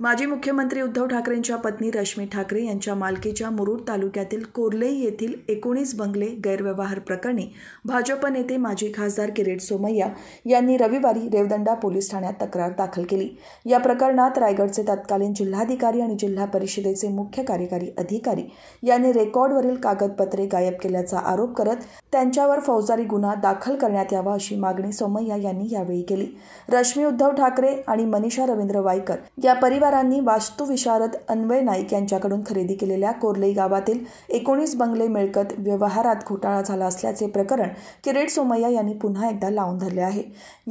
माजी मुख्यमंत्री उद्धव ठाकरेंच्या पत्नी रश्मी ठाकरे यांच्या मालकीच्या मुरुड तालुक्यातील कोर्ले येथील एकोणीस बंगले गैरव्यवहार प्रकरणी भाजप नेते माजी खासदार किरीट सोमय्या यांनी रविवारी रेवदंडा पोलीस ठाण्यात तक्रार दाखल केली या प्रकरणात रायगडचे तत्कालीन जिल्हाधिकारी आणि जिल्हा परिषदेचे मुख्य कार्यकारी अधिकारी यांनी रेकॉर्डवरील कागदपत्रे गायब केल्याचा आरोप करत त्यांच्यावर फौजदारी गुन्हा दाखल करण्यात यावा अशी मागणी सोमय्या यांनी यावेळी केली रश्मी उद्धव ठाकरे आणि मनीषा रवींद्र वायकर या परिवार परिवारांनी वास्तुविशारद अन्वय नाईक यांच्याकडून खरेदी केलेल्या कोरलई गावातील एकोणीस बंगले मिळकत व्यवहारात घोटाळा झाला असल्याचे प्रकरण किरीट सोमय्या यांनी पुन्हा एकदा लावून धरले आहे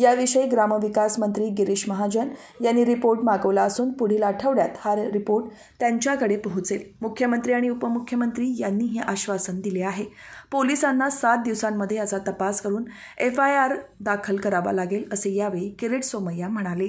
याविषयी ग्रामविकास मंत्री गिरीश महाजन यांनी रिपोर्ट मागवला असून पुढील आठवड्यात हा रिपोर्ट त्यांच्याकडे पोहोचेल मुख्यमंत्री आणि उपमुख्यमंत्री यांनी हे आश्वासन दिले आहे पोलिसांना सात दिवसांमध्ये याचा तपास करून एफ आय आर दाखल करावा लागेल असे यावेळी किरीट सोमय्या म्हणाले